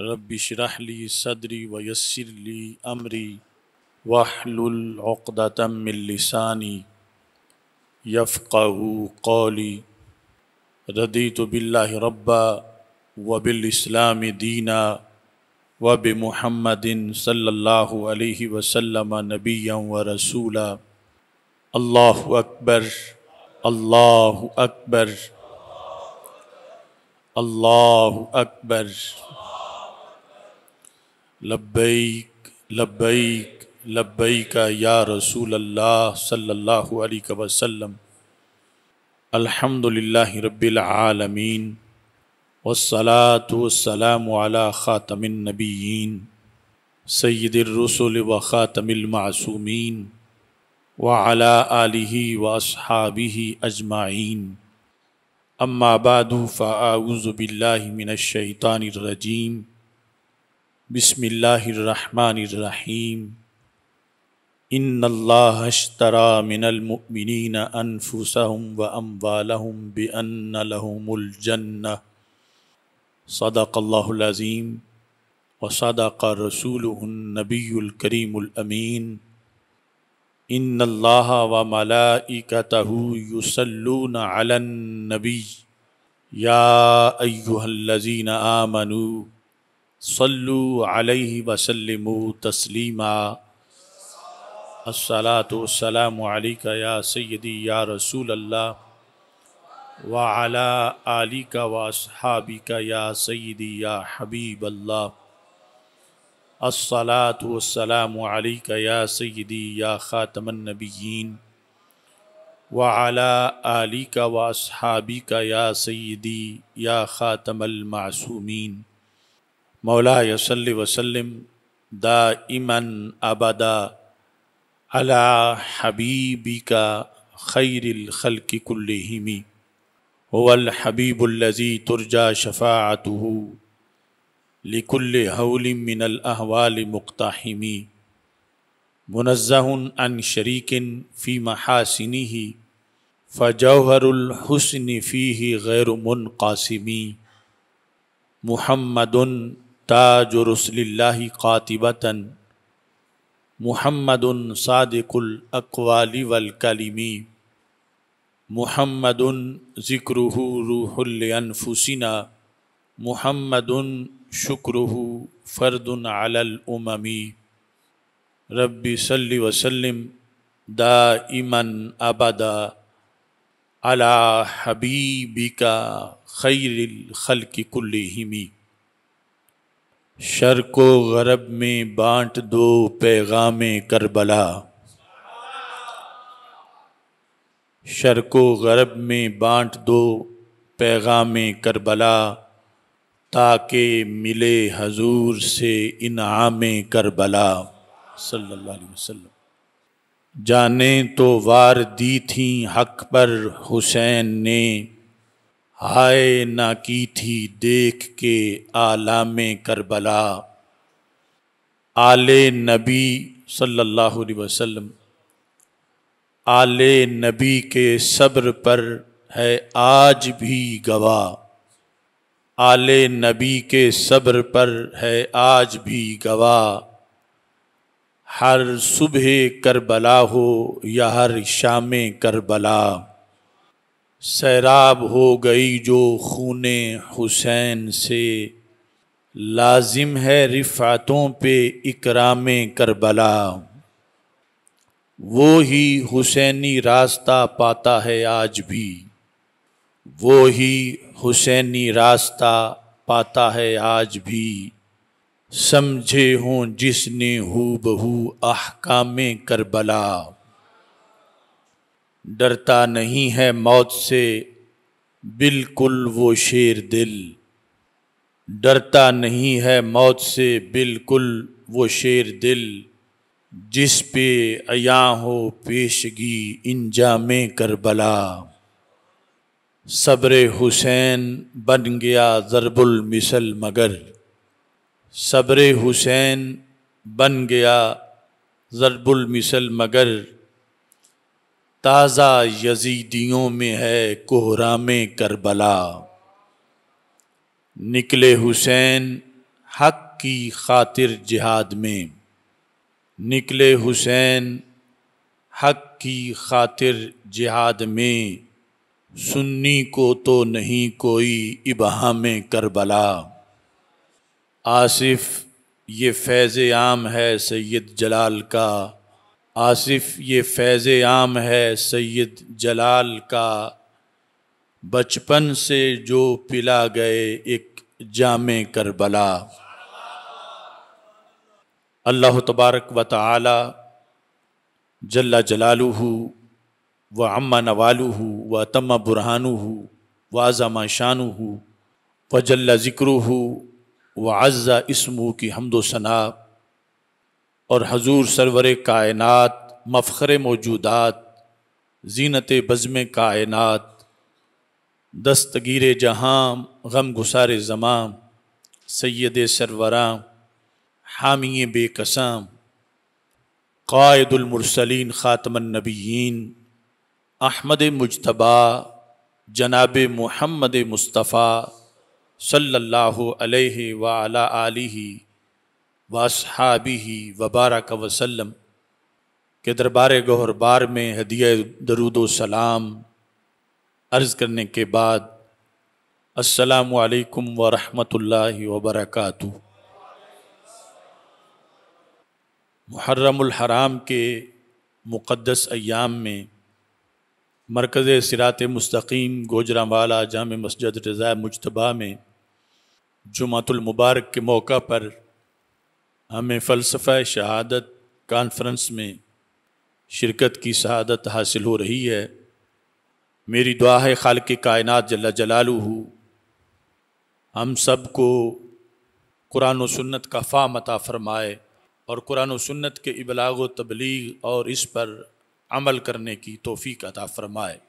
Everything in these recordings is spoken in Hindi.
रबिशरहली सदरी वयसरली अमरी वाहलतमिलसानी यफ़ू कौली रदी तो बिल्ला रब्बा वबिलस्लाम दीना वब महमदिन सल्ला वसलम नबी व रसूला अल्लाह अकबर अल्लाह अकबर अल्लाह अकबर, अल्लाह अकबर लब्बैक लब्बैक लब्बैक या रसूल अल्लाह सल्लल्लाहु अलैहि वसल्लम अल्हम्दुलिल्लाह रब्बिल आलमीन वस्सलातु वस्सलामु अला खातमिन नबीयीन सय्यदिर रसूल व खातमिल मासूमीन व अला आलिहि व अस्हाबिहि अजमाइन अम्मा बादु फ़ाऊज़ु बिल्लाहि मिनश शैतानिर रजीम बसमीम इन्नल्लाहशतरा मिनलमिन अनफुसहम व अम्बालहम बन्नलहमुलजन्न सदाकल्लाज़ीम व सदाक रसूल नबीलकरीमीन इन्नल्लाह व मलाइकतहु युसल्लून अलन नबी या अय्युहल्लज़ीन आमनू सल्लु अलैहि वसल्लम तस्लीमा अस्सलाम वालेका या सैदी या रसूल अल्लाह व अला आली का वासहाबी का या सैदी या हबीब अल्लाह अस्सलाम या सैदी या ख़ातमनबीन व अला आली का वासहाबी का या सैदी या ख़ातमल मासूमीन मौला यसल्ल वसलम दा इमन आबादा अला हबीबी का खल की हिमी वल हबीबुल्लजी तुर्जा शफ़ात लिकुल्ल मिनल अहवाल मुक्ताहिमी मुनज़हन अन शरीकिन फ़ी महासिनी ही फ़जौहरुलहसन फ़ी ही गैर कासिमी मुहम्मदन ताज रसल्ला क़ातिबता महमद सादिकुल अकवाली वलकलिमी महमद ज़िक्रुहु रूहुलअनफुसिना महमद शुक्रहु फ़र्दन अलमी रबी सल्ली वसलम दा इमन अबदा अला हबीबिका खैरखल की कुल्लिमी शर को गरब में बांट दो पैगाम करबला शर को गरब में बांट दो पैगाम करबला ताकि मिले हजूर से इनाम करबला सल्लल्लाहु अलैहि वसल्लम जाने तो वार दी थी हक पर हुसैन ने हाय ना की थी देख के आलाम करबला आले नबी सल्लल्लाहु अलैहि वसल्लम आले नबी के सब्र पर है आज भी गवाह आले नबी के सब्र पर है आज भी गवाह हर सुबह करबला हो या हर शाम करबला सैराब हो गई जो खून हुसैन से लाजिम है रिफातों पे इकराम करबला वो ही हुसैनी रास्ता पाता है आज भी वो ही हुसैनी रास्ता पाता है आज भी समझे हों जिसने हु बहू आह करबला डरता नहीं है मौत से बिल्कुल वो शेर दिल डरता नहीं है मौत से बिल्कुल वो शेर दिल जिस पे अया हो पेशगी इंजाम करबला सब्र हुसैन बन गया ज़रबुल मिसल मगर सब्र हुसैन बन गया ज़रबुल मिसल मगर ताज़ा यजीदियों में है कोहराम करबला निकले हुसैन हक की खातिर जिहाद में निकले हुसैन हक की खातिर जिहाद में सुन्नी को तो नहीं कोई इबहा में करबला आसिफ ये फैज़ आम है सैयद जलाल का आसिफ ये फैज़ आम है सैयद जलाल का बचपन से जो पिला गए एक जाम करबला अल्लाह तबारक व ताली जल्ला जलालू व अम्मा नवालू व तम्मा बुरहानू व आज़ामा शानू व जल्ला ज़िक्रू व अज़ा इसमू की हमदो सनाब और हजूर सरवर कायनत मफ़र मौजूदात जीनत बज़म कायनत दस्तगीर जहाँ गम गुसार ज़माम सैद सरवरा हामी बेकसां कायदुलमरसलिन ख़ातमनबीन अहमद मुजतबा जनाब मोहम्मद मुस्तफ़ा सल्लल्लाहु अलैहि वबारा वबारक वसलम के दरबार गहरबार में हदिया दरुद सलाम अर्ज़ करने के बाद असलकम वरहमल वबरक मुहर्रमहराम के मुक़दस अयाम में मरकज़ सिरात मस्तकीम गोजरावाला जाम मस्जिद रज़ा मुशतबा में जुमातुलमबारक के मौका पर हमें फ़लसफ़ा शहादत कॉन्फ्रेंस में शिरकत की शहादत हासिल हो रही है मेरी दुआ है खाल के कायनत जला जलालू हम सब को कुरान सन्नत का फ़ाम अता फ़रमाए और कुरान सन्नत के इबलाग तबलीग और इस पर अमल करने की तोफ़ी अता फ़रमाए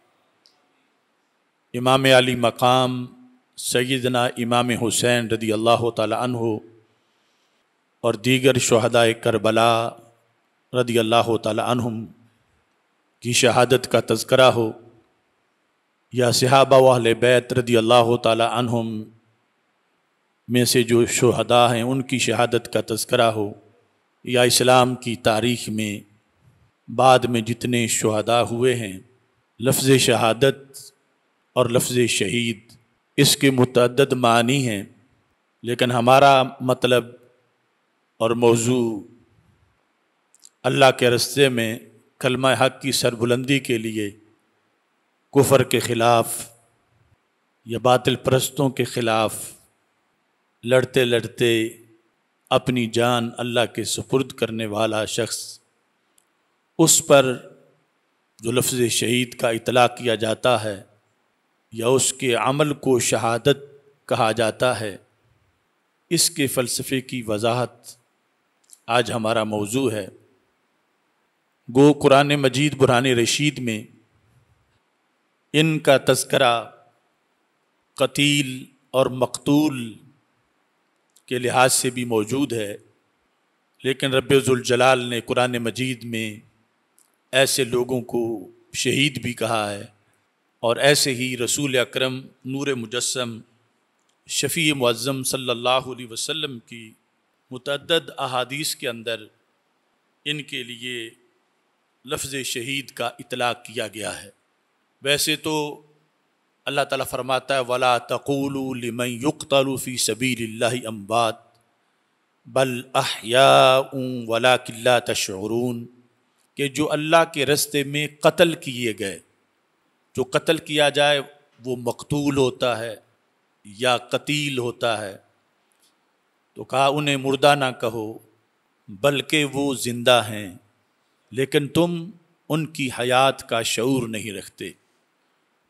इमाम अली मकाम सैदना इमाम हुसैन रदी अल्लाह हो और दीगर शहदाए करबला रदी अल्लाह तुम की शहादत का तस्करा हो या सहाबा वाल बैत रदी अल्लाह तुम में से जो शहदा हैं उनकी शहादत का तस्करा हो या इस्लाम की तारीख में बाद में जितने शहदा हुए हैं लफ्ज़ शहादत और लफ्ज़ शहीद इसके मतद मानी हैं लेकिन हमारा मतलब और मौजू अल्लाह के रस्ते में कलमा हक़ की सरबुलंदी के लिए कुफर के ख़िलाफ़ या बातिल परस्तों के ख़िलाफ़ लड़ते लड़ते अपनी जान अल्लाह के सुपुर्द करने वाला शख्स उस पर जो लफ्ज़ शहीद का इतला किया जाता है या उसके अमल को शहादत कहा जाता है इसके फ़लसफ़े की वजाहत आज हमारा मौजू है गो कुरान मजीद बुरान रशीद में इनका तस्करा कतील और मकतूल के लिहाज से भी मौजूद है लेकिन रबाल ने कुरान मजीद में ऐसे लोगों को शहीद भी कहा है और ऐसे ही रसूल अक्रम नूर मुजस्म शफ़ी मुज़म सल्लल्लाहु अलैहि वसल्लम की मतद अहादीस के अंदर इनके लिए लफ्ज़ शहीद का इतला किया गया है वैसे तो अल्लाह ताला फरमाता है वला तकूलू लिमन युक्तलूफ़ी सबील्ला अम्बात बल अहिया वला किल्ला तशरून के जो अल्लाह के रस्ते में कत्ल किए गए जो कत्ल किया जाए वो मकतूल होता है या कतील होता है तो कहा उन्हें मुर्दा ना कहो बल्कि वो ज़िंदा हैं लेकिन तुम उनकी हयात का शूर नहीं रखते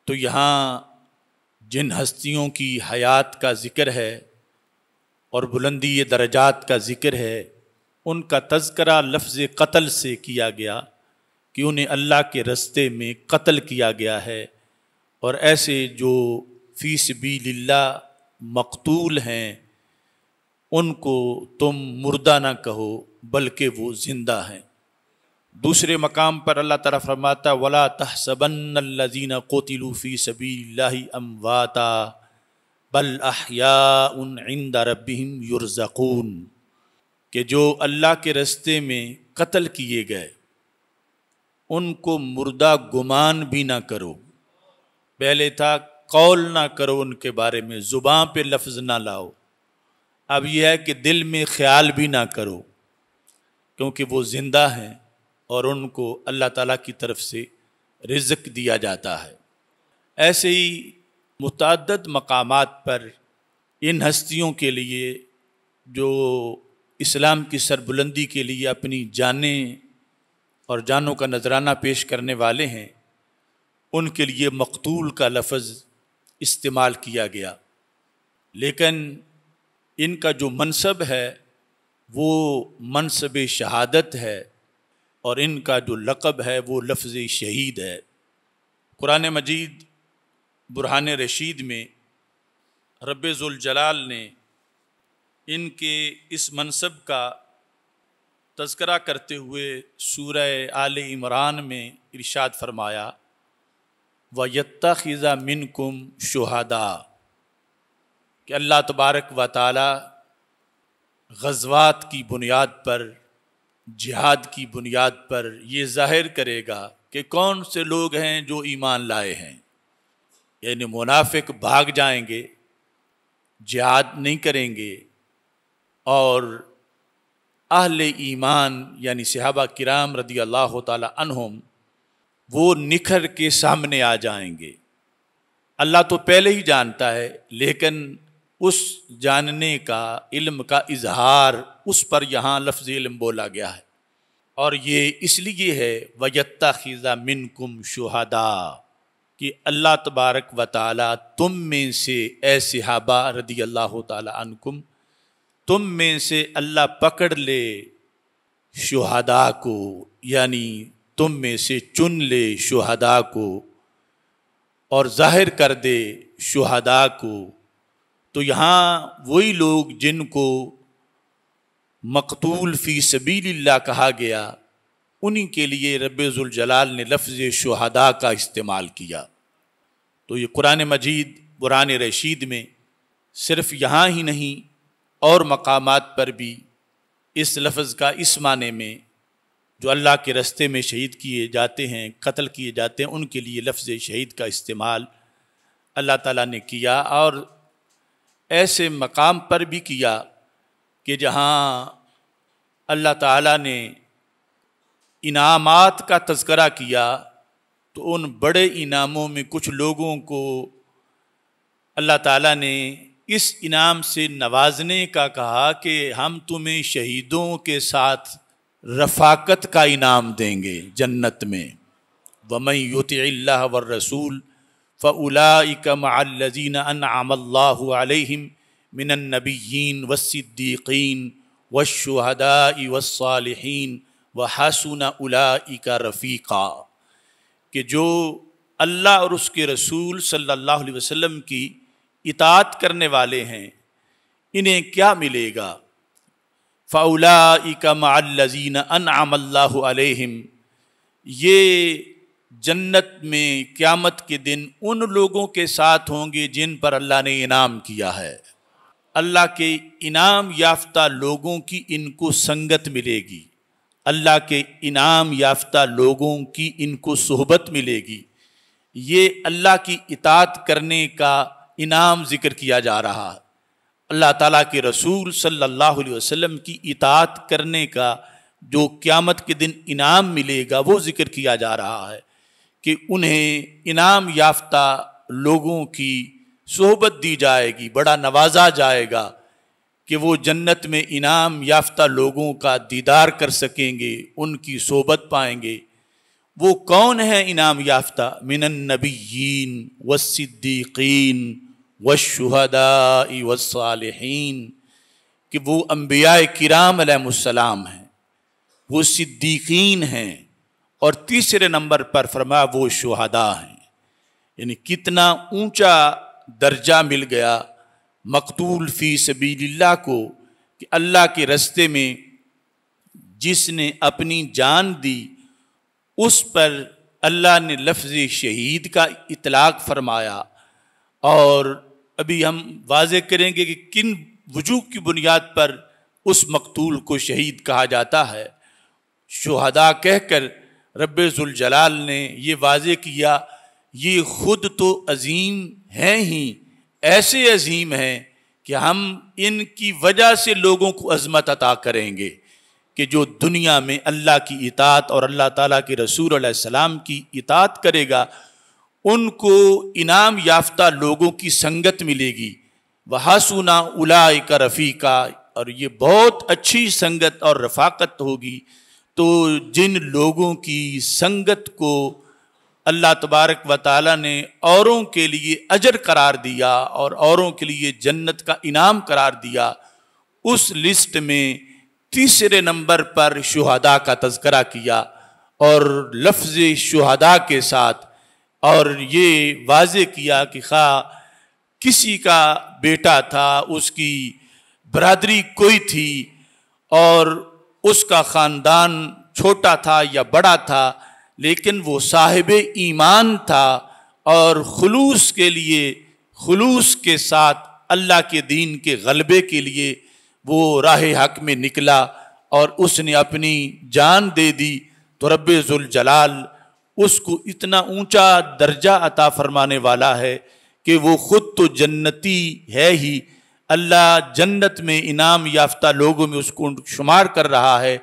तो यहाँ जिन हस्तियों की हयात का ज़िक्र है और बुलंदी दर्जात का ज़िक्र है उनका तस्करा लफ्ज़ कत्ल से किया गया कि उन्हें अल्लाह के रस्ते में कत्ल किया गया है और ऐसे जो फ़ीस बी मकतूल हैं उनको तुम मुर्दा ना कहो बल्कि वो ज़िंदा हैं दूसरे मकाम पर अल्लाह ताला फरमाता वला तहसबन्नल्लज़ीन कोतिलूफ़ी सबील्लाहि अमवाता बल अहया उन इंद रबिम युरज़कून के जो अल्लाह के रस्ते में कत्ल किए गए उनको मुर्दा गुमान भी ना करो पहले था कौल ना करो उनके बारे में ज़ुबान पे लफ्ज़ ना लाओ अब यह है कि दिल में ख्याल भी ना करो क्योंकि वो ज़िंदा हैं और उनको अल्लाह ताला की तरफ से रिज़क दिया जाता है ऐसे ही मुतद मकाम पर इन हस्तियों के लिए जो इस्लाम की सरबुलंदी के लिए अपनी जाने और जानों का नजराना पेश करने वाले हैं उनके लिए मकतूल का लफज इस्तेमाल किया गया लेकिन इनका जो मनसब है वो मनसब शहादत है और इनका जो लक़ब है वो लफ्ज़ शहीद है कुरान मजीद बुरहान रशीद में रब्ज़ुलजलाल ने इनके इस मनसब का तस्करा करते हुए सूरह आल इमरान में इरशाद फरमाया व यत्ता खिज़ा मिन कुम शहादा कि अल्लाह तबारक व गजवात की बुनियाद पर जिहाद की बुनियाद पर ये जाहिर करेगा कि कौन से लोग हैं जो ईमान लाए हैं यानी मुनाफिक भाग जाएंगे जिहाद नहीं करेंगे और अहल ईमान यानी सहाबा किराम रदी अल्लाह तहम वो निखर के सामने आ जाएंगे अल्लाह तो पहले ही जानता है लेकिन उस जानने का इल्म का इजहार उस पर यहाँ लफ्ज़ इल्म बोला गया है और ये इसलिए है वजत्ता खीज़ा मिन कुम शहदा कि अल्लाह तबारक व ताली तुम में से ए सिहाबा रदी अल्लाह तुम तुम में से अल्लाह पकड़ ले शहदा को यानी तुम में से चुन ले शहदा को और जाहिर कर दे शहदा को तो यहाँ वही लोग जिनको मकतूल फ़ी सबील्ला कहा गया उन्हीं के लिए रबाल ने लफ्ज़ शहदा का इस्तेमाल किया तो ये कुरान मजीद बुरान रशीद में सिर्फ यहाँ ही नहीं और मकाम पर भी इस लफ्ज़ का इस माने में जो अल्लाह के रस्ते में शहीद किए जाते हैं कत्ल किए जाते हैं उनके लिए लफ्ज़ शहीद का इस्तेमाल अल्लाह ताला ने किया और ऐसे मकाम पर भी किया कि जहाँ अल्लाह ताला ने इनामात का तस्करा किया तो उन बड़े इनामों में कुछ लोगों को अल्लाह ताला ने इस इनाम से नवाजने का कहा कि हम तुम्हें शहीदों के साथ रफाकत का इनाम देंगे जन्नत में वमई युत व रसूल फ़लाकमज़ीन अनआमल्लाम मिनबीन वसिद्दीकीन वशहदा वसालहन व हसन उलाइका रफ़ीक़ा कि जो अल्लाह और उसके रसूल सल्लल्लाहु अलैहि की इतात करने वाले हैं इन्हें क्या मिलेगा फ़लाकमज़ीन अनआमल्लाम ये जन्नत में क़्यामत के दिन उन लोगों के साथ होंगे जिन पर अल्लाह ने इनाम किया है अल्लाह के इनाम याफ्ता लोगों की इनको संगत मिलेगी अल्लाह के इनाम याफ्ता लोगों की इनको सहबत मिलेगी ये अल्लाह की इतात करने का इनाम ज़िक्र किया जा रहा है अल्लाह ताला के रसूल सल्लल्लाहु अलैहि वसल्लम की इतात करने का जो क़्यामत के दिन इनाम मिलेगा वो ज़िक्र किया जा रहा है कि उन्हें इनाम याफ्ता लोगों की सोहबत दी जाएगी बड़ा नवाजा जाएगा कि वो जन्नत में इनाम याफ्ता लोगों का दीदार कर सकेंगे उनकी सोहबत पाएंगे वो कौन है इनाम याफ्ता मिनन नबीन व सिद्दीकीन व शहदा वसालहीन कि वो अम्बिया किराम हैं वो सिद्दीकीन हैं और तीसरे नंबर पर फरमाया वो शहदा हैं यानी कितना ऊंचा दर्जा मिल गया मकतूल फ़ी सबीला को कि अल्लाह के रस्ते में जिसने अपनी जान दी उस पर अल्लाह ने लफ्ज़ शहीद का इतलाक़ फरमाया और अभी हम वाज करेंगे कि किन वजूह की बुनियाद पर उस मकतूल को शहीद कहा जाता है शहदा कहकर रबाल ने ये वाज किया ये ख़ुद तो अजीम हैं ही ऐसे अजीम हैं कि हम इनकी वजह से लोगों को अजमत अता करेंगे कि जो दुनिया में अल्लाह की इतात और अल्लाह ताला के रसूल सलाम की इतात करेगा उनको इनाम याफ्ता लोगों की संगत मिलेगी सुना उलाय का रफ़ी का और ये बहुत अच्छी संगत और रफाकत होगी तो जिन लोगों की संगत को अल्लाह तबारक व ताली ने औरों के लिए अजर करार दिया और औरों के लिए जन्नत का इनाम करार दिया उस लिस्ट में तीसरे नंबर पर शुहदा का तस्करा किया और लफ्ज़ शुहदा के साथ और ये वाज किया कि खा किसी का बेटा था उसकी बरदरी कोई थी और उसका ख़ानदान छोटा था या बड़ा था लेकिन वो साहिब ईमान था और खलूस के लिए खलूस के साथ अल्लाह के दीन के गलबे के लिए वो राह हक में निकला और उसने अपनी जान दे दी तो रब्ज़ुल जलाल उसको इतना ऊंचा दर्जा अता फरमाने वाला है कि वो ख़ुद तो जन्नती है ही अल्लाह जन्नत में इनाम याफ्ता लोगों में उसको शुमार कर रहा है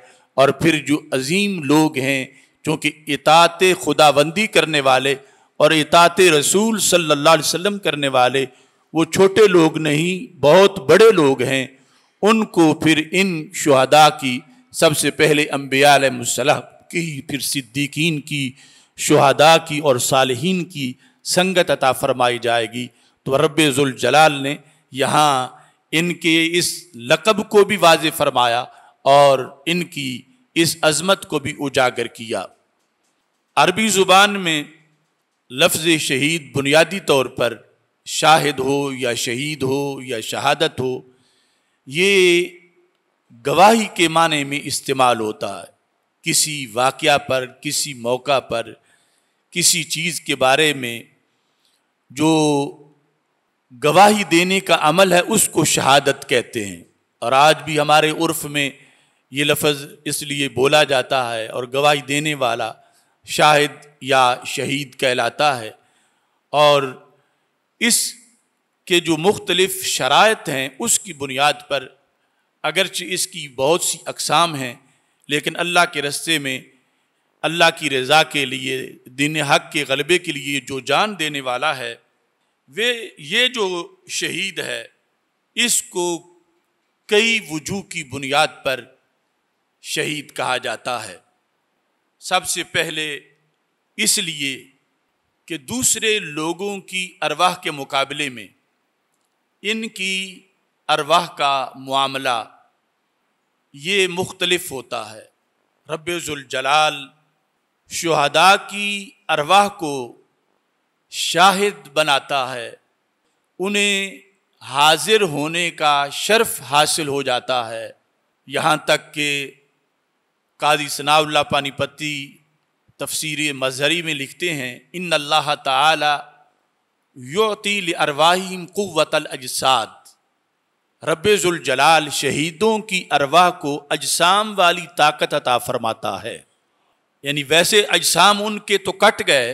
और फिर जो अजीम लोग हैं चूँकि इतात खुदाबंदी करने वाले और इतात रसूल सल्ला वसम करने वाले वो छोटे लोग नहीं बहुत बड़े लोग हैं उनको फिर इन शहदा की सबसे पहले अम्बियालमसलह की फिर सिद्दीकीन की शहदा की और सालहीन की संगत अता फरमाई जाएगी तो रब जलाल ने यहाँ इनके इस लकब को भी वाज फरमाया और इनकी इस अजमत को भी उजागर किया अरबी ज़ुबान में लफ्ज़ शहीद बुनियादी तौर पर शाहिद हो या शहीद हो या शहादत हो ये गवाही के माने में इस्तेमाल होता है किसी वाक़ पर किसी मौका पर किसी चीज़ के बारे में जो गवाही देने का अमल है उसको शहादत कहते हैं और आज भी हमारे उर्फ में ये लफ्ज़ इसलिए बोला जाता है और गवाही देने वाला शाहिद या शहीद कहलाता है और इस के जो मुख्तलिफ़ शरात हैं उसकी बुनियाद पर अगरचे इसकी बहुत सी अकसाम हैं लेकिन अल्लाह के रस्ते में अल्लाह की रज़ा के लिए दिन हक़ के गलबे के लिए जो जान देने वाला है वे ये जो शहीद है इसको कई वजू की बुनियाद पर शहीद कहा जाता है सबसे पहले इसलिए कि दूसरे लोगों की अरवाह के मुकाबले में इनकी अरवाह का मामला ये मुख्तलफ होता है रबाल शहदा की अरवाह को शाहिद बनाता है उन्हें हाजिर होने का शर्फ हासिल हो जाता है यहाँ तक कि कादी सनाउल्ला पानीपति तफसीर मजहरी में लिखते हैं इन अल्लाह ताला अरवाहीम अरवाहिम क़वतल अजसाद रब्ज़ुलजलाल शहीदों की अरवाह को अजसाम वाली ताकत अता फरमाता है यानी वैसे अजसाम उनके तो कट गए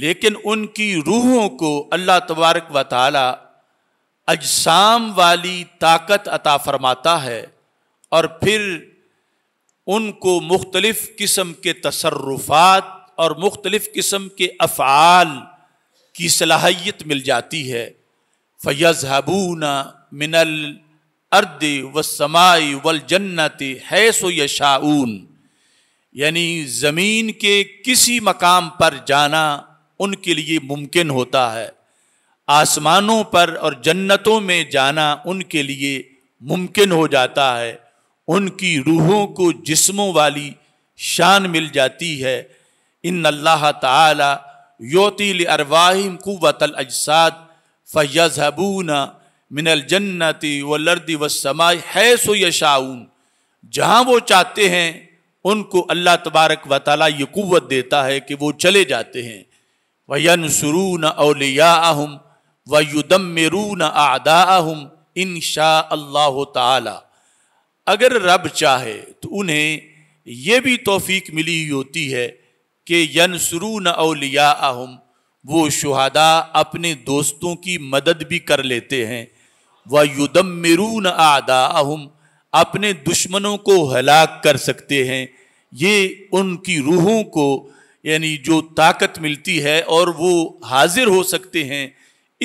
लेकिन उनकी रूहों को अल्लाह तबारक व ताली अजसाम वाली ताकत अता फरमाता है और फिर उनको मुख्तलिफ़ किस्म के तसरुफ़ात और मुख्तलिफ़ किस्म के अफ़ाल की सलाहियत मिल जाती है फ़यज़हबूना मिनल अर्द व समाई वल जन्नत है सो यशाऊन यानी ज़मीन के किसी मकाम पर जाना उनके लिए मुमकिन होता है आसमानों पर और जन्नतों में जाना उनके लिए मुमकिन हो जाता है उनकी रूहों को जिस्मों वाली शान मिल जाती है इन अल्लाह ताला योतील अरवाहिम कुतल अजसाद फ़यज़बूना मिनल जन्नति वर्दी समाय है सो यशाउन जहाँ वो चाहते हैं उनको अल्लाह तबारक व ताली ये कुत देता है कि वो चले जाते हैं वयन सरून अलिया अहम न आदा अहम इन शाह अल्लाह अगर रब चाहे तो उन्हें यह भी तोफ़ी मिली हुई होती है कि यनसरून अलिया अहम वो शहादा अपने दोस्तों की मदद भी कर लेते हैं व युदम मरू न आदा अहम अपने दुश्मनों को हलाक कर सकते हैं ये उनकी रूहों को यानी जो ताकत मिलती है और वो हाजिर हो सकते हैं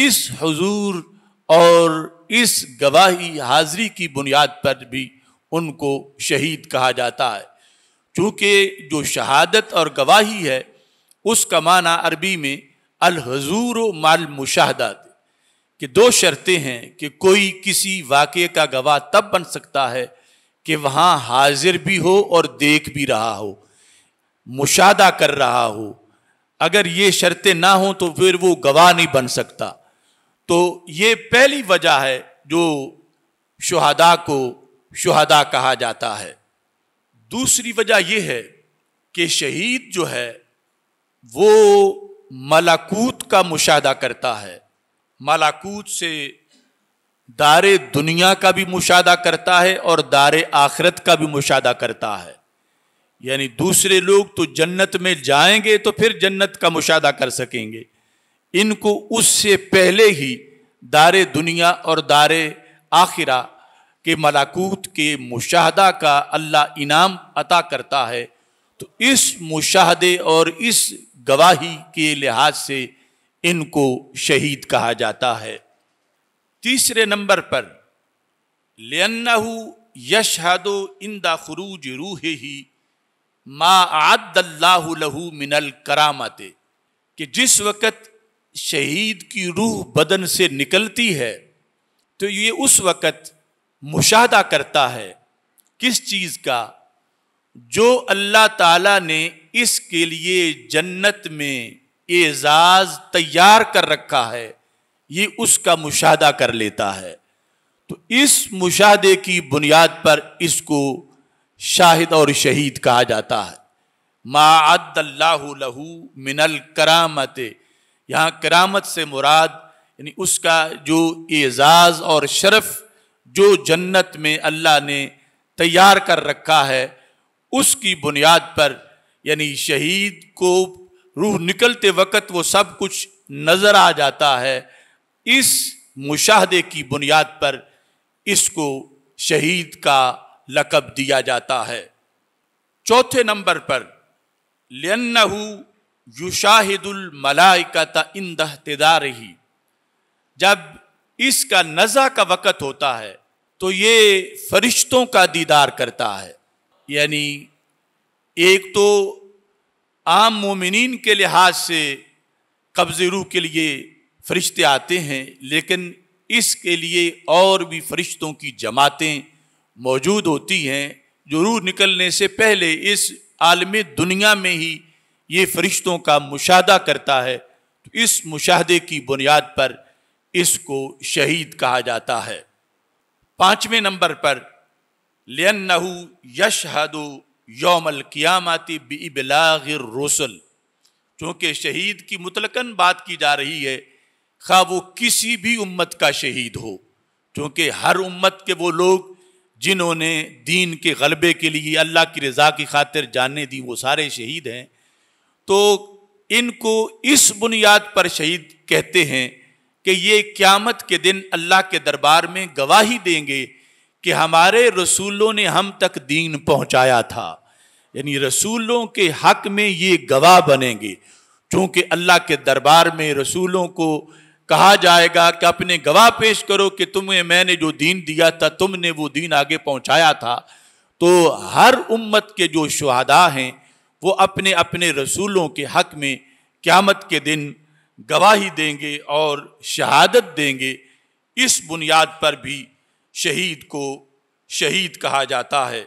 इस हजूर और इस गवाही हाजिरी की बुनियाद पर भी उनको शहीद कहा जाता है चूँकि जो शहादत और गवाही है उसका माना अरबी में अलहजूर माल मुशाहदात कि दो शर्तें हैं कि कोई किसी वाक़े का गवाह तब बन सकता है कि वहाँ हाजिर भी हो और देख भी रहा हो मुशादा कर रहा हो अगर ये शर्तें ना हों तो फिर वो गवाह नहीं बन सकता तो ये पहली वजह है जो शहादा को शहादा कहा जाता है दूसरी वजह यह है कि शहीद जो है वो मलाकूत का मुशादा करता है मलाकूत से दार दुनिया का भी मुशादा करता है और दार आखरत का भी मुशादा करता है यानी दूसरे लोग तो जन्नत में जाएंगे तो फिर जन्नत का मुशादा कर सकेंगे इनको उससे पहले ही दार दुनिया और दार आखिरा के मलाकूत के मुशाहदा का अल्लाह इनाम अता करता है तो इस मुशाहदे और इस गवाही के लिहाज से इनको शहीद कहा जाता है तीसरे नंबर पर लेन्नाहू यशहदो इंदा खरूज रूह ही मादल्लाहू मिनल करामाते कि जिस वक़्त शहीद की रूह बदन से निकलती है तो ये उस वक़्त मुशाहदा करता है किस चीज़ का जो अल्लाह ताला ने इसके लिए जन्नत में एजाज तैयार कर रखा है ये उसका मुशाहदा कर लेता है तो इस मुशाहदे की बुनियाद पर इसको शाहिद और शहीद कहा जाता है माअल्लाहू मिनल करामत यहाँ करामत से मुराद यानी उसका जो एजाज़ और शरफ जो जन्नत में अल्लाह ने तैयार कर रखा है उसकी बुनियाद पर यानी शहीद को रूह निकलते वक्त वो सब कुछ नज़र आ जाता है इस मुशाहदे की बुनियाद पर इसको शहीद का लकब दिया जाता है चौथे नंबर पर लियन्नहू युशाहिदुल मलाइकता इंदहतदार ही जब इसका नज़ा का वक़्त होता है तो ये फरिश्तों का दीदार करता है यानी एक तो आम मोमिन के लिहाज से कब्ज़ रूह के लिए फरिश्ते आते हैं लेकिन इसके लिए और भी फरिश्तों की जमातें मौजूद होती हैं जो रूह निकलने से पहले इस आलम दुनिया में ही ये फरिश्तों का मुशाह करता है तो इस मुशाहे की बुनियाद पर इसको शहीद कहा जाता है पाँचवें नंबर पर लियनहू यशहदो योमल क़ियामती बिबलागिर रसुल चूँकि शहीद की मुतलकन बात की जा रही है खा वो किसी भी उम्मत का शहीद हो चूँकि हर उम्मत के वो लोग जिन्होंने दीन के गलबे के लिए अल्लाह की रज़ा की खातिर जाने दी वो सारे शहीद हैं तो इनको इस बुनियाद पर शहीद कहते हैं कि ये क़्यामत के दिन अल्लाह के दरबार में गवाही देंगे कि हमारे रसूलों ने हम तक दीन पहुंचाया था यानी रसूलों के हक में ये गवाह बनेंगे क्योंकि अल्लाह के दरबार में रसूलों को कहा जाएगा कि अपने गवाह पेश करो कि तुम्हें मैंने जो दीन दिया था तुमने वो दीन आगे पहुंचाया था तो हर उम्मत के जो शहादा हैं वो अपने अपने रसूलों के हक में क़्यामत के दिन गवाही देंगे और शहादत देंगे इस बुनियाद पर भी शहीद को शहीद कहा जाता है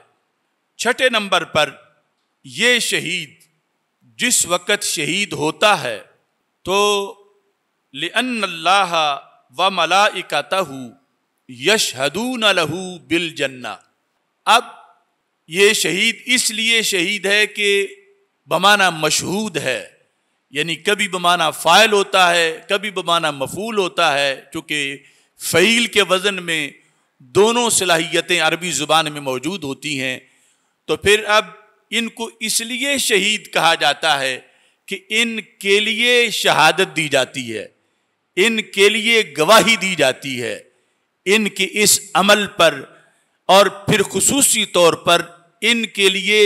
छठे नंबर पर ये शहीद जिस वक़्त शहीद होता है तो लाह व मलाइकतहु यशहदून लहू बिल जन्ना अब ये शहीद इसलिए शहीद है कि बमाना मशहूद है यानी कभी बमाना फ़ायल होता है कभी बमाना मफूल होता है चूँकि फ़ैल के वज़न में दोनों सलाहियतें अरबी ज़ुबान में मौजूद होती हैं तो फिर अब इनको इसलिए शहीद कहा जाता है कि इनके लिए शहादत दी जाती है इनके लिए गवाही दी जाती है इनके इस अमल पर और फिर खसूसी तौर पर इनके लिए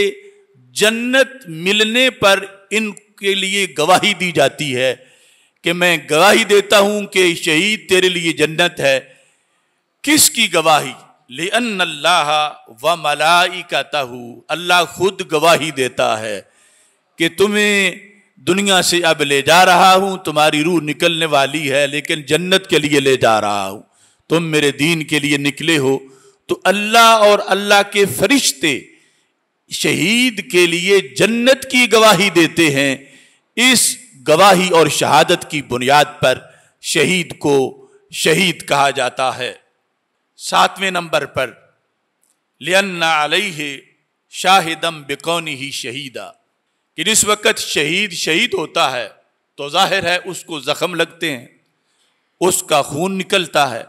जन्नत मिलने पर इनके लिए गवाही दी जाती है कि मैं गवाही देता हूं कि शहीद तेरे लिए जन्नत है किसकी गवाही ले अल्लाह व मलाई कहता हूँ अल्लाह खुद गवाही देता है कि तुम्हें दुनिया से अब ले जा रहा हूं तुम्हारी रूह निकलने वाली है लेकिन जन्नत के लिए ले जा रहा हूं तुम मेरे दीन के लिए निकले हो तो अल्लाह और अल्लाह के फरिश्ते शहीद के लिए जन्नत की गवाही देते हैं इस गवाही और शहादत की बुनियाद पर शहीद को शहीद कहा जाता है सातवें नंबर पर लियन्ना अलह शाहिदम बिकौनी ही शहीदा कि जिस वक़्त शहीद शहीद होता है तो जाहिर है उसको ज़ख़म लगते हैं उसका खून निकलता है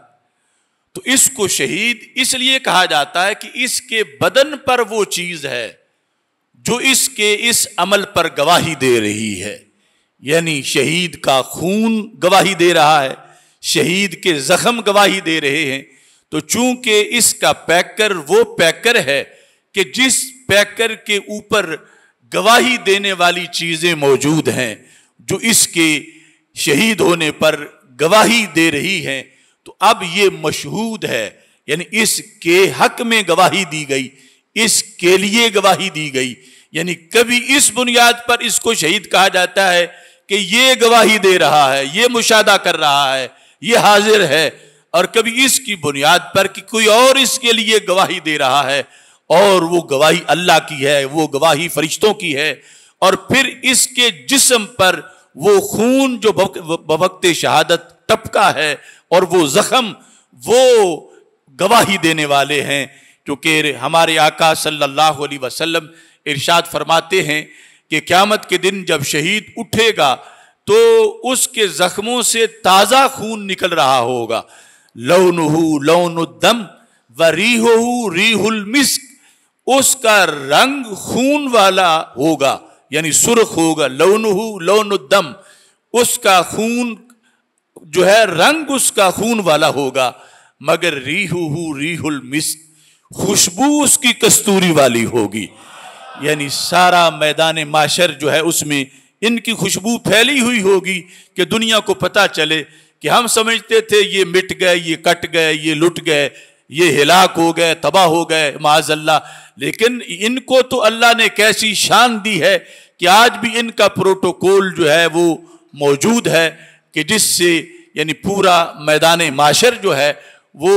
तो इसको शहीद इसलिए कहा जाता है कि इसके बदन पर वो चीज़ है जो इसके इस अमल पर गवाही दे रही है यानी शहीद का खून गवाही दे रहा है शहीद के ज़ख़म गवाही दे रहे हैं तो चूंकि इसका पैकर वो पैकर है कि जिस पैकर के ऊपर गवाही देने वाली चीज़ें मौजूद हैं जो इसके शहीद होने पर गवाही दे रही हैं तो अब ये मशहूद है यानी इसके हक में गवाही दी गई इसके लिए गवाही दी गई यानी कभी इस बुनियाद पर इसको शहीद कहा जाता है कि ये गवाही दे रहा है ये मुशादा कर रहा है ये हाजिर है और कभी इसकी बुनियाद पर कि कोई और इसके लिए गवाही दे रहा है और वो गवाही अल्लाह की है वो गवाही फरिश्तों की है और फिर इसके जिस्म पर वो खून जो बवक्त शहादत टपका है और वो जख्म वो गवाही देने वाले हैं क्योंकि हमारे आका सल्लल्लाहु अलैहि वसल्लम इरशाद फरमाते हैं कि क़्यामत के दिन जब शहीद उठेगा तो उसके ज़ख्मों से ताज़ा खून निकल रहा होगा लौन लौन दम व रीहू रीहुल मिस्क उसका रंग खून वाला होगा यानी सुर्ख होगा लौनहू लौनुद्दम उसका खून जो है रंग उसका खून वाला होगा मगर रीहू रीहुल मिस खुशबू उसकी कस्तूरी वाली होगी यानी सारा मैदान माशर जो है उसमें इनकी खुशबू फैली हुई होगी कि दुनिया को पता चले कि हम समझते थे ये मिट गए ये कट गए ये लुट गए ये हिलाक हो गए तबाह हो गए माजल्ला लेकिन इनको तो अल्लाह ने कैसी शान दी है कि आज भी इनका प्रोटोकॉल जो है वो मौजूद है कि जिससे यानी पूरा मैदान माशर जो है वो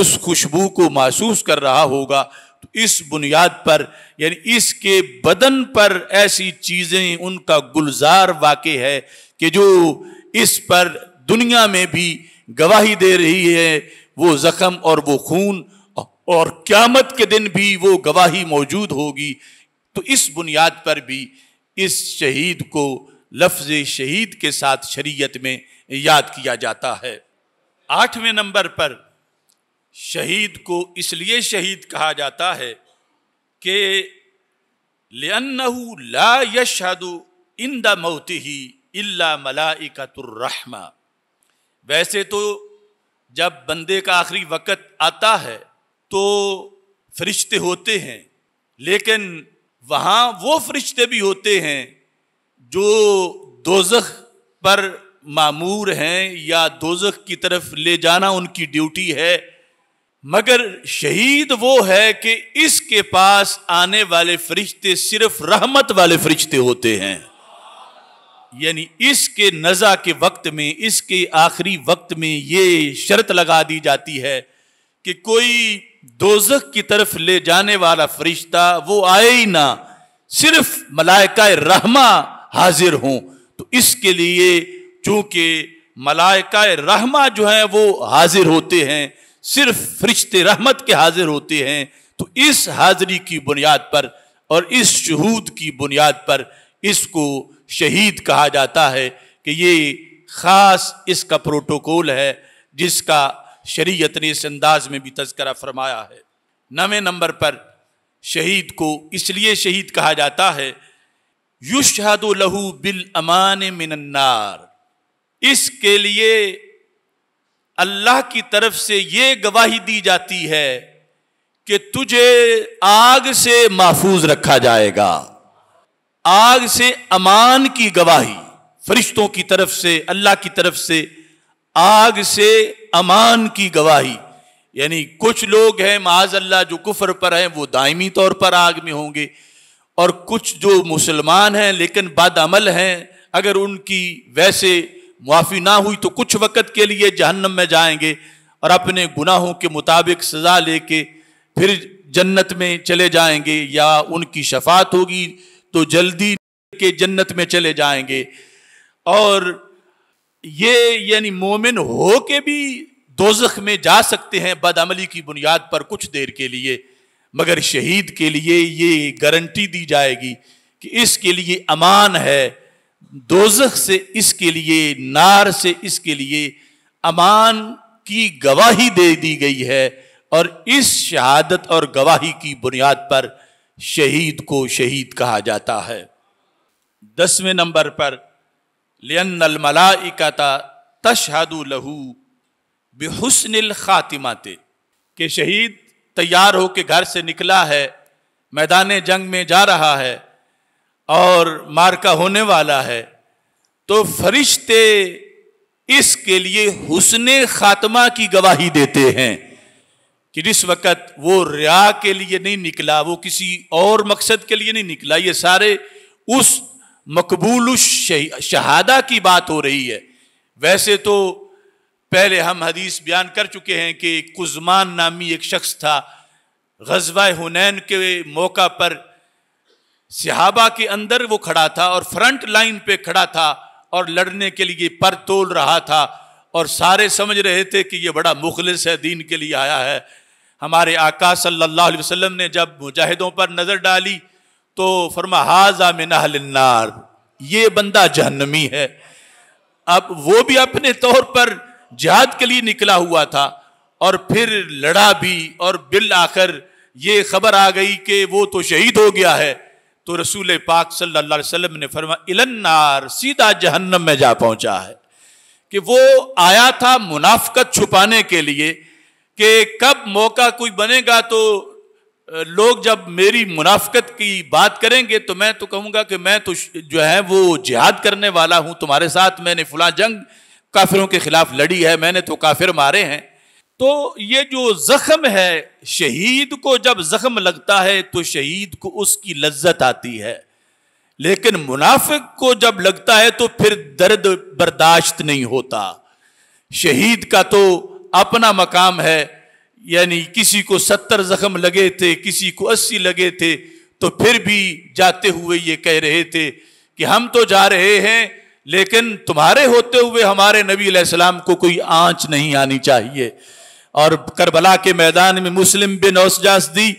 उस खुशबू को महसूस कर रहा होगा तो इस बुनियाद पर यानी इसके बदन पर ऐसी चीज़ें उनका गुलजार वाक़ है कि जो इस पर दुनिया में भी गवाही दे रही है वो जख्म और वो खून और क्यामत के दिन भी वो गवाही मौजूद होगी तो इस बुनियाद पर भी इस शहीद को लफ्ज शहीद के साथ शरीयत में याद किया जाता है आठवें नंबर पर शहीद को इसलिए शहीद कहा जाता है कि लन्नहू ला यशहदु इन द मौत ही अल्ला मलाइकतुररहमा वैसे तो जब बंदे का आखिरी वक़्त आता है तो फरिश्ते होते हैं लेकिन वहाँ वो फरिश्ते भी होते हैं जो दोजख पर मामूर हैं या दोजख की तरफ ले जाना उनकी ड्यूटी है मगर शहीद वो है कि इसके पास आने वाले फरिश्ते सिर्फ रहमत वाले फरिश्ते होते हैं यानी इसके नज़ा के वक्त में इसके आखिरी वक्त में ये शर्त लगा दी जाती है कि कोई दोजक की तरफ ले जाने वाला फरिश्ता वो आए ही ना सिर्फ मलायका रहमा हाजिर हों तो इसके लिए चूंकि मलायका रहमा जो है वो हाजिर होते हैं सिर्फ फरिश्ते रहमत के हाजिर होते हैं तो इस हाजिरी की बुनियाद पर और इस शहूद की बुनियाद पर इसको शहीद कहा जाता है कि ये ख़ास इसका प्रोटोकॉल है जिसका शरीयत ने इस अंदाज में भी तस्करा फरमाया है नवे नंबर पर शहीद को इसलिए शहीद कहा जाता है युशहद लहू बिल अमान मिनन्नार इसके लिए अल्लाह की तरफ से ये गवाही दी जाती है कि तुझे आग से महफूज रखा जाएगा आग से अमान की गवाही फरिश्तों की तरफ से अल्लाह की तरफ से आग से अमान की गवाही यानी कुछ लोग हैं माज अल्लाह जो कुफर पर हैं वो दायमी तौर पर आग में होंगे और कुछ जो मुसलमान हैं लेकिन बदअमल हैं अगर उनकी वैसे मुआफ़ी ना हुई तो कुछ वक़्त के लिए जहन्नम में जाएंगे और अपने गुनाहों के मुताबिक सज़ा लेके फिर जन्नत में चले जाएंगे या उनकी शफात होगी तो जल्दी के जन्नत में चले जाएंगे और ये यानी मोमिन हो के भी दोजख में जा सकते हैं बदअमली की बुनियाद पर कुछ देर के लिए मगर शहीद के लिए ये गारंटी दी जाएगी कि इसके लिए अमान है दोजख से इसके लिए नार से इसके लिए अमान की गवाही दे दी गई है और इस शहादत और गवाही की बुनियाद पर शहीद को शहीद कहा जाता है दसवें नंबर पर लियनल मलाइकता तशहदु लहू बेहसनिल ख़ातिमाते के शहीद तैयार के घर से निकला है मैदान जंग में जा रहा है और मारका होने वाला है तो फरिश्ते इसके लिए हुसन ख़ात्मा की गवाही देते हैं कि जिस वक़्त वो रिया के लिए नहीं निकला वो किसी और मकसद के लिए नहीं निकला ये सारे उस मकबूल शहादा की बात हो रही है वैसे तो पहले हम हदीस बयान कर चुके हैं कि कुजमान नामी एक शख्स था गजवा हुनैन के मौका पर सिहाबा के अंदर वो खड़ा था और फ्रंट लाइन पे खड़ा था और लड़ने के लिए पर तोल रहा था और सारे समझ रहे थे कि ये बड़ा मुखलिस है दीन के लिए आया है हमारे आका सल्लल्लाहु अलैहि वसल्लम ने जब मुजाहिदों पर नज़र डाली तो फरमा हाजा मिनार ये बंदा जहन्नमी है अब वो भी अपने तौर पर जहाद के लिए निकला हुआ था और फिर लड़ा भी और बिल आखिर ये खबर आ गई कि वो तो शहीद हो गया है तो रसूल पाक सल्लल्लाहु अलैहि वसल्लम ने फरमा इलन्नार सीधा जहन्नम में जा पहुंचा है कि वो आया था मुनाफ्त छुपाने के लिए कि कब मौका कोई बनेगा तो लोग जब मेरी मुनाफ्त की बात करेंगे तो मैं तो कहूँगा कि मैं तो जो है वो जिहाद करने वाला हूं तुम्हारे साथ मैंने फला जंग काफिरों के ख़िलाफ़ लड़ी है मैंने तो काफिर मारे हैं तो ये जो जख्म है शहीद को जब जख्म लगता है तो शहीद को उसकी लज्जत आती है लेकिन मुनाफिक को जब लगता है तो फिर दर्द बर्दाश्त नहीं होता शहीद का तो अपना मकाम है यानी किसी को सत्तर जख्म लगे थे किसी को अस्सी लगे थे तो फिर भी जाते हुए ये कह रहे थे कि हम तो जा रहे हैं लेकिन तुम्हारे होते हुए हमारे नबी सलाम को कोई आंच नहीं आनी चाहिए और करबला के मैदान में मुस्लिम बिन औसजास दी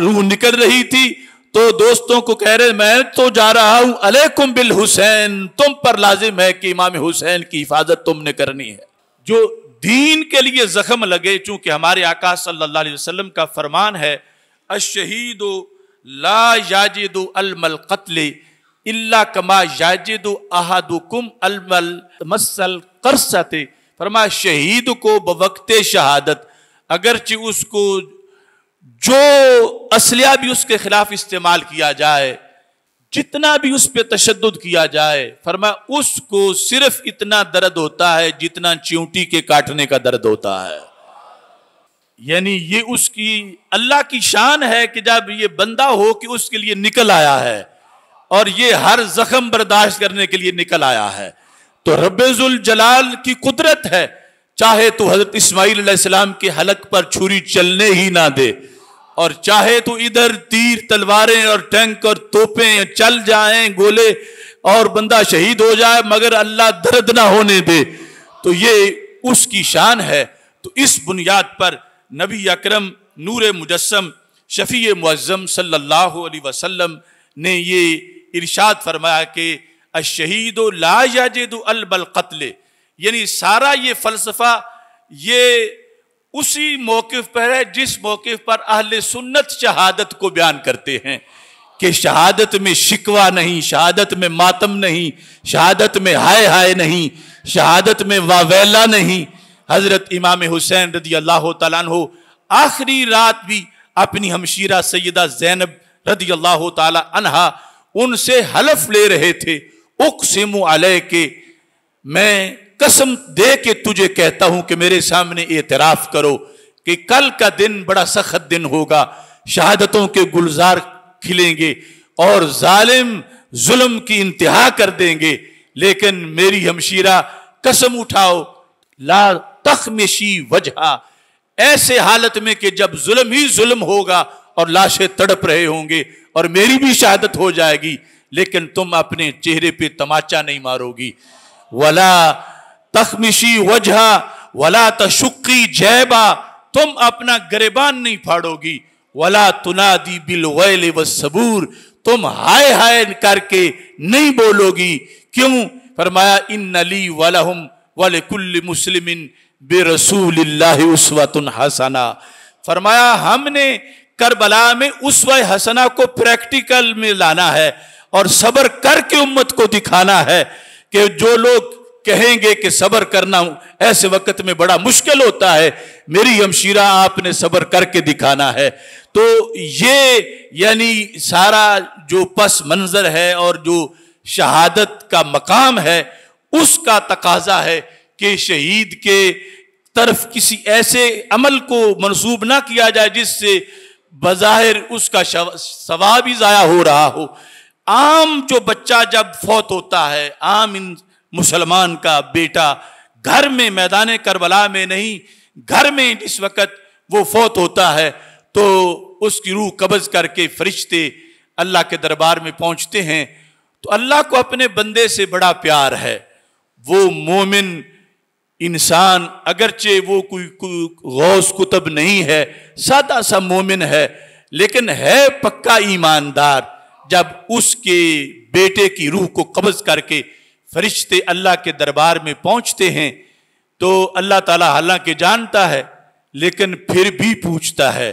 रूह निकल रही थी तो दोस्तों को कह रहे मैं तो जा रहा हूं अलेकुम बिल हुसैन तुम पर लाजिम है कि इमाम हुसैन की हिफाजत तुमने करनी है जो दीन के लिए जख्म लगे चूंकि हमारे आकाश सल्लल्लाहु अलैहि वसल्लम का फरमान है अशहीद ला याजिद अलमल कत्ल इल्ला कमा याजिद अहादुकुम अलमल मसल करसत फरमा शहीद को बवकते शहादत अगरचि उसको जो असलिया भी उसके खिलाफ इस्तेमाल किया जाए जितना भी उस पर तशद किया जाए फरमा उसको सिर्फ इतना दर्द होता है जितना च्यूटी के काटने का दर्द होता है यानी ये उसकी अल्लाह की शान है कि जब ये बंदा हो कि उसके लिए निकल आया है और ये हर जख्म बर्दाश्त करने के लिए निकल आया है तो रबेजुल जलाल की कुदरत है चाहे तो हजरत इस्माईल के हलक पर छुरी चलने ही ना दे और चाहे तो इधर तीर तलवारें और टैंक और तोपें चल जाएं गोले और बंदा शहीद हो जाए मगर अल्लाह दर्द ना होने दे तो ये उसकी शान है तो इस बुनियाद पर नबी अकरम नूर मुजस्म शफ़ी मुज़म सल्लल्लाहु अलैहि वसल्लम ने ये इरशाद फरमाया कि शहीद ला अलबल कत्ल यानी सारा ये फ़लसफ़ा ये उसी मौकफ पर है जिस मौकफ पर अहल सुन्नत शहादत को बयान करते हैं कि शहादत में शिकवा नहीं शहादत में मातम नहीं शहादत में हाय हाय नहीं शहादत में वावेला नहीं हजरत इमाम हुसैन रदी अल्लाह तु आखिरी रात भी अपनी हमशीरा सैदा जैनब रदी अल्लाह तहा उनसे हलफ ले रहे थे उकसिम अलह के मैं कसम दे के तुझे कहता हूं कि मेरे सामने एतराफ करो कि कल का दिन बड़ा सख्त दिन होगा शहादतों के गुलजार खिलेंगे और जालिम जुल्म की इंतहा कर देंगे लेकिन मेरी हमशीरा कसम उठाओ ला तखमशी वजह ऐसे हालत में कि जब जुल्म ही जुल्म होगा और लाशें तड़प रहे होंगे और मेरी भी शहादत हो जाएगी लेकिन तुम अपने चेहरे पे तमाचा नहीं मारोगी वला तखमिशी वजहा वला तशुकी जैबा तुम अपना गरेबान नहीं फाड़ोगी वला दी बिल वैले व सबूर तुम हाय हाय करके नहीं बोलोगी क्यों फरमाया इन वाला हम वाले कुल मुस्लिम बेरसूल उसवातुन हसना फरमाया हमने करबला में उस हसना को प्रैक्टिकल में लाना है और सबर करके उम्मत को दिखाना है कि जो लोग कहेंगे कि सबर करना ऐसे वक्त में बड़ा मुश्किल होता है मेरी यमशीरा आपने सबर करके दिखाना है तो ये यानी सारा जो पस मंजर है और जो शहादत का मकाम है उसका तकाजा है कि शहीद के तरफ किसी ऐसे अमल को मनसूब ना किया जाए जिससे बज़ाहिर उसका सवाब ही ज़ाया हो रहा हो आम जो बच्चा जब फौत होता है आम इन मुसलमान का बेटा घर में मैदान करबला में नहीं घर में जिस वक़्त वो फौत होता है तो उसकी रूह कब्ज करके फरिश्ते अल्लाह के दरबार में पहुंचते हैं तो अल्लाह को अपने बंदे से बड़ा प्यार है वो मोमिन इंसान अगरचे वो कोई, कोई गौस कुतब नहीं है सादा सा मोमिन है लेकिन है पक्का ईमानदार जब उसके बेटे की रूह को कब्ज करके फरिश्ते अल्लाह के दरबार में पहुंचते हैं तो अल्लाह ताला हालांकि जानता है लेकिन फिर भी पूछता है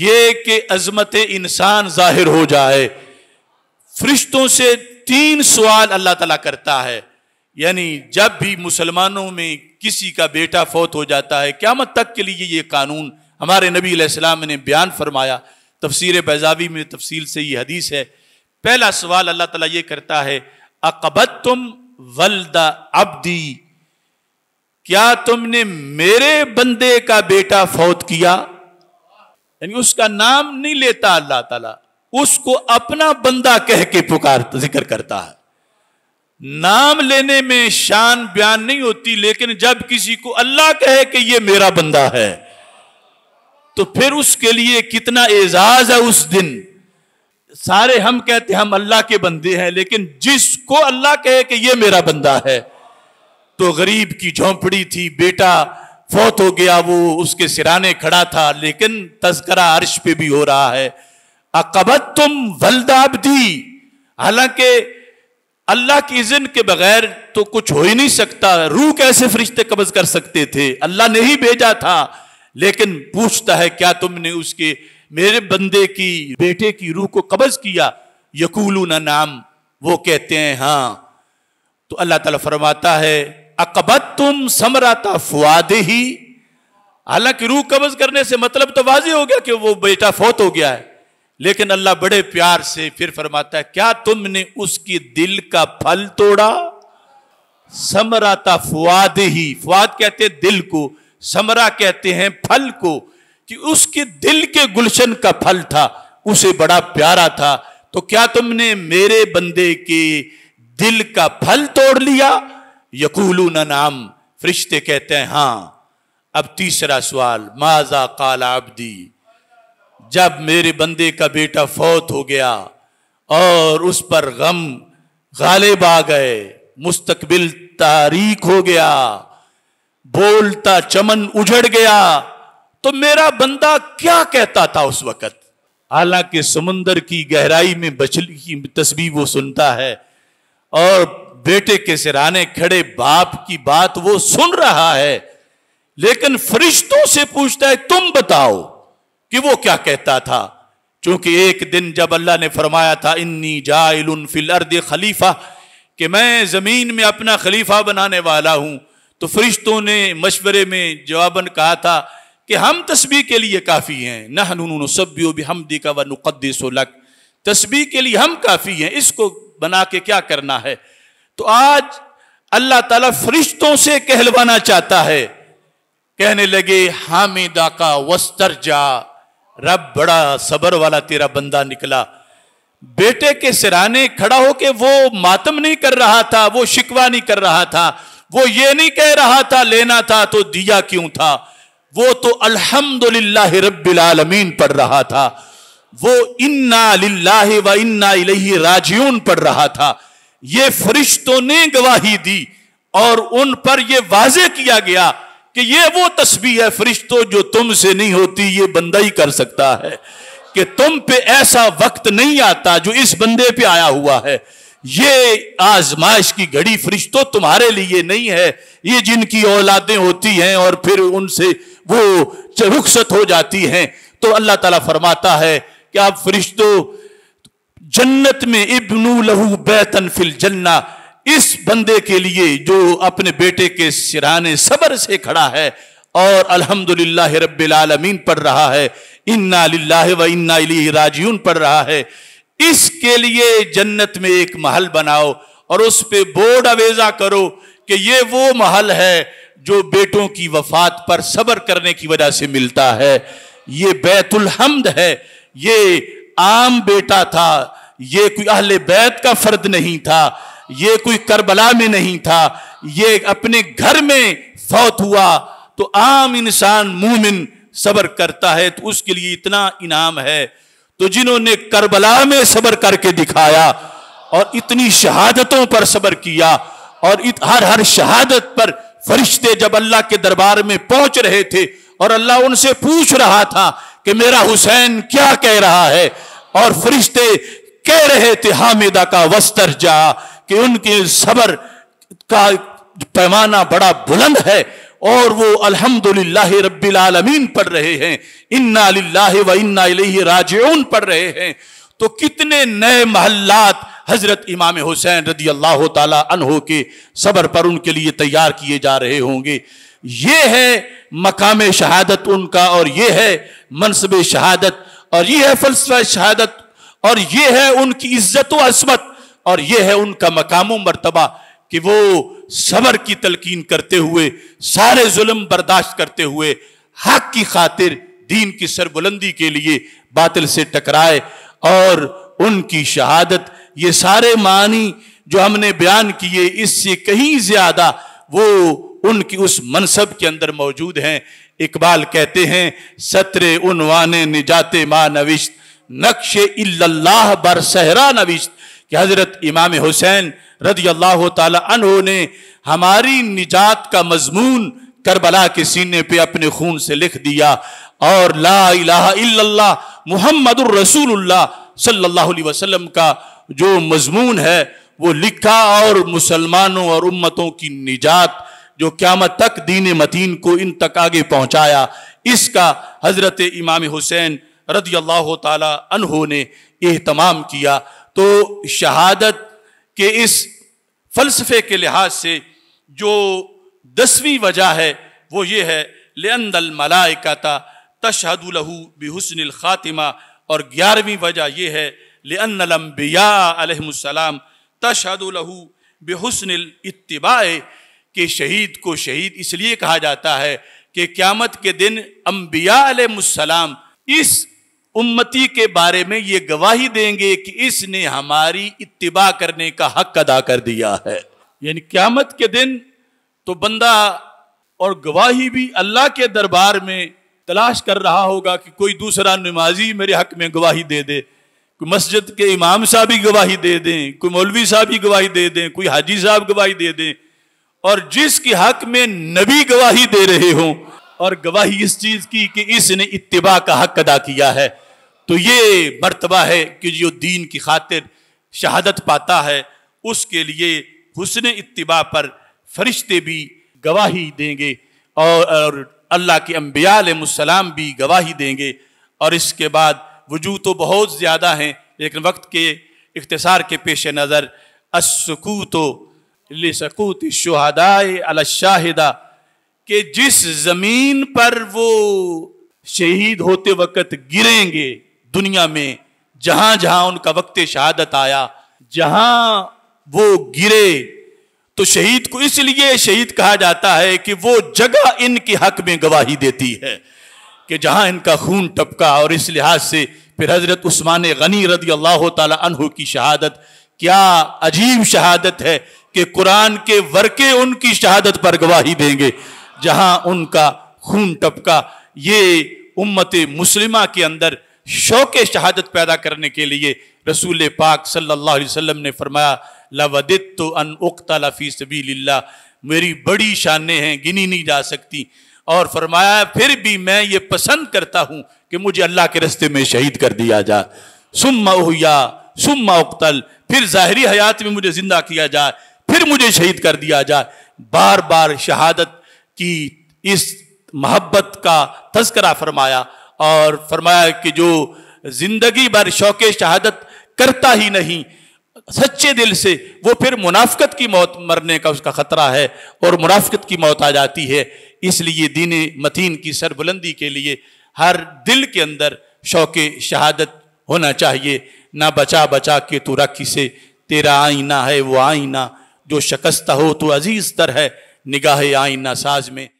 ये कि अजमत इंसान जाहिर हो जाए फरिश्तों से तीन सवाल अल्लाह ताला करता है यानी जब भी मुसलमानों में किसी का बेटा फौत हो जाता है क्यामत तक के लिए ये कानून हमारे नबी अलैहिस्सलाम ने बयान फरमाया तफसीर बैजावी में तफसील से ये हदीस है पहला सवाल अल्लाह ताला ये करता है अकबत तुम वलदा अब्दी क्या तुमने मेरे बंदे का बेटा फौत किया यानी उसका नाम नहीं लेता अल्लाह ताला उसको अपना बंदा कह के पुकार जिक्र करता है नाम लेने में शान बयान नहीं होती लेकिन जब किसी को अल्लाह कहे कि ये मेरा बंदा है तो फिर उसके लिए कितना एजाज है उस दिन सारे हम कहते हम अल्लाह के बंदे हैं लेकिन जिसको अल्लाह कहे कि ये मेरा बंदा है तो गरीब की झोंपड़ी थी बेटा फौत हो गया वो उसके सिराने खड़ा था लेकिन तस्करा अर्श पे भी हो रहा है अकबत तुम वलदाबदी हालांकि अल्लाह की इज्जत के बगैर तो कुछ हो ही नहीं सकता रूह कैसे फरिश्ते कब्ज कर सकते थे अल्लाह ने ही भेजा था लेकिन पूछता है क्या तुमने उसके मेरे बंदे की बेटे की रूह को कब्ज किया ना नाम वो कहते हैं हाँ तो अल्लाह ताला फरमाता है अकबत तुम समराता फुआद ही हालांकि रूह कब्ज करने से मतलब तो वाजे हो गया कि वो बेटा फौत हो गया है लेकिन अल्लाह बड़े प्यार से फिर फरमाता है क्या तुमने उसकी दिल का फल तोड़ा समराता फुआद ही फुआद कहते हैं दिल को समरा कहते हैं फल को कि उसके दिल के गुलशन का फल था उसे बड़ा प्यारा था तो क्या तुमने मेरे बंदे के दिल का फल तोड़ लिया यकूलू नाम फरिश्ते कहते हैं हां अब तीसरा सवाल माजा काल आबदी जब मेरे बंदे का बेटा फौत हो गया और उस पर गम गालिब आ गए मुस्तकबिल तारीख हो गया बोलता चमन उजड़ गया तो मेरा बंदा क्या कहता था उस वक्त हालांकि समुंदर की गहराई में बछली की तस्वीर वो सुनता है और बेटे के सिराने खड़े बाप की बात वो सुन रहा है लेकिन फरिश्तों से पूछता है तुम बताओ कि वो क्या कहता था क्योंकि एक दिन जब अल्लाह ने फरमाया था इन्नी जाइल फिल अर्द खलीफा कि मैं ज़मीन में अपना खलीफा बनाने वाला हूं तो फरिश्तों ने मशवरे में जवाबन कहा था कि हम तस्बी के लिए काफ़ी हैं नहन सब्यो भी दी का व नुक़दस लक तस्बी के लिए हम काफ़ी हैं इसको बना के क्या करना है तो आज अल्लाह ताला फरिश्तों से कहलवाना चाहता है कहने लगे हामिदा का वस्तर जा रब बड़ा सबर वाला तेरा बंदा निकला बेटे के सिराने खड़ा होके वो मातम नहीं कर रहा था वो शिकवा नहीं कर रहा था वो ये नहीं कह रहा था लेना था तो दिया क्यों था वो तो अल्हम्दुलिल्लाह रब्बिल पढ़ रहा था वो इन्ना लिल्लाह व इन्ना इलही राजून पढ़ रहा था ये फरिश्तों ने गवाही दी और उन पर यह वाजे किया गया कि ये वो तस्वीर है फरिश्तों जो तुमसे नहीं होती ये बंदा ही कर सकता है कि तुम पे ऐसा वक्त नहीं आता जो इस बंदे पे आया हुआ है ये आजमाइश की घड़ी फरिश्तों तुम्हारे लिए नहीं है ये जिनकी औलादें होती हैं और फिर उनसे वो रुखसत हो जाती हैं तो अल्लाह ताला फरमाता है कि आप फरिश्तो जन्नत में इबनू लहू बैतन फिल जन्ना इस बंदे के लिए जो अपने बेटे के सिराने सबर से खड़ा है और अल्हम्दुलिल्लाह रब्बिल आलमीन पढ़ रहा है इन्ना लिल्लाह व इन्ना इलैहि पढ़ रहा है इसके लिए जन्नत में एक महल बनाओ और उस पे बोर्ड अवेजा करो कि ये वो महल है जो बेटों की वफात पर सबर करने की वजह से मिलता है ये बैतुल हमद है ये आम बेटा था ये कोई अहल बैत का फर्द नहीं था ये कोई करबला में नहीं था ये अपने घर में फौत हुआ तो आम इंसान मोमिन सबर करता है तो उसके लिए इतना इनाम है तो जिन्होंने करबला में सब्र करके दिखाया और इतनी शहादतों पर सबर किया और हर हर शहादत पर फरिश्ते जब अल्लाह के दरबार में पहुंच रहे थे और अल्लाह उनसे पूछ रहा था कि मेरा हुसैन क्या कह रहा है और फरिश्ते कह रहे थे हामिदा का वस्तर जा कि उनके सबर का पैमाना बड़ा बुलंद है और वो अल्हम्दुलिल्लाह रब्बिल आलमीन पढ़ रहे हैं इन्ना लिल्लाह व इन्ना इलैहि राजिऊन पढ़ रहे हैं तो कितने नए महल्लात हजरत इमाम हुसैन रदी अल्लाह तहो के सबर पर उनके लिए तैयार किए जा रहे होंगे ये है मकाम शहादत उनका और ये है मनसब शहादत और ये है फलसफा शहादत और ये है उनकी इज्जत असमत और ये है उनका मकाम मरतबा कि वो सबर की तलकीन करते हुए सारे जुल्म बर्दाश्त करते हुए हक की खातिर दीन की सरबुलंदी के लिए बातिल से टकराए और उनकी शहादत ये सारे मानी जो हमने बयान किए इससे कहीं ज्यादा वो उनकी उस मनसब के अंदर मौजूद हैं इकबाल कहते हैं सत्र उनवान निजाते माँ नविश्त नक्श इल्लाह बर सहरा नविश्त कि हज़रत इमाम हुसैन रदी अल्लाह तहों ने हमारी निजात का मजमून करबला के सीने पे अपने खून से लिख दिया और ला मोहम्मद मुहम्मदुर सल्लल्लाहु अलैहि वसल्लम का जो मजमून है वो लिखा और मुसलमानों और उम्मतों की निजात जो क्यामत तक दीन मतीन को इन तक आगे पहुंचाया इसका हज़रत इमाम हुसैन रदी अल्लाह तहो ने एहतमाम किया तो शहादत के इस फलसफे के लिहाज से जो दसवीं वजह है वो ये है लेंदल था तशहद लहू बेहसन ख़ातिमा और ग्यारहवीं वजह यह है लेम्बियासलाम तशहद लहू बेहसन इतबा के शहीद को शहीद इसलिए कहा जाता है कि क़्यामत के दिन अम्बियासलाम इस उम्मती के बारे में ये गवाही देंगे कि इसने हमारी इतबा करने का हक अदा कर दिया है यानी क़्यामत के दिन तो बंदा और गवाही भी अल्लाह के दरबार में तलाश कर रहा होगा कि कोई दूसरा नमाजी मेरे हक में गवाही दे दे कोई मस्जिद के इमाम साहब भी गवाही दे दें कोई मौलवी साहब भी गवाही दे दें कोई हाजी साहब गवाही दे दें और जिसके हक में नबी गवाही दे रहे हों और गवाही इस चीज की कि इसने इतबा का हक अदा किया है तो ये मरतबा है कि जो दीन की खातिर शहादत पाता है उसके लिए हुसन इतबा पर फरिश्ते भी गवाही देंगे और, और अल्लाह के अम्बियालम भी गवाही देंगे और इसके बाद वजू तो बहुत ज़्यादा हैं लेकिन वक्त के इकतसार के पेश नज़र असकूत लकूत शहदाय अलशाहिदा कि जिस ज़मीन पर वो शहीद होते वक्त गिरेंगे दुनिया में जहाँ जहाँ उनका वक्त शहादत आया जहाँ वो गिरे तो शहीद को इसलिए शहीद कहा जाता है कि वो जगह इनके हक में गवाही देती है कि जहां इनका खून टपका और इस लिहाज से फिर हजरत उस्मान गनी रदी अल्लाह तहु की शहादत क्या अजीब शहादत है कि कुरान के वर्के उनकी शहादत पर गवाही देंगे जहां उनका खून टपका ये उम्मत मुस्लिमा के अंदर शौक शहादत पैदा करने के लिए रसूल पाक सल्लल्लाहु अलैहि वसल्लम ने फरमाया लवदित तो अन उक्ता लफी सभी ला मेरी बड़ी शानें हैं गिनी नहीं जा सकती और फरमाया फिर भी मैं ये पसंद करता हूँ कि मुझे अल्लाह के रस्ते में शहीद कर दिया जाए सुम मोहया सुम उक्तल फिर ज़ाहरी हयात में मुझे ज़िंदा किया जाए फिर मुझे शहीद कर दिया जाए बार बार शहादत की इस मोहब्बत का तस्करा फरमाया और फरमाया कि जो ज़िंदगी भर शौक शहादत करता ही नहीं सच्चे दिल से वो फिर मुनाफ्त की मौत मरने का उसका ख़तरा है और मुनाफ्त की मौत आ जाती है इसलिए दीन मतीन की सरबुलंदी के लिए हर दिल के अंदर शौक शहादत होना चाहिए ना बचा बचा के तू रखी से तेरा आईना है वो आईना जो शकस्त हो तो अजीज़ तर है निगाह आईना साज में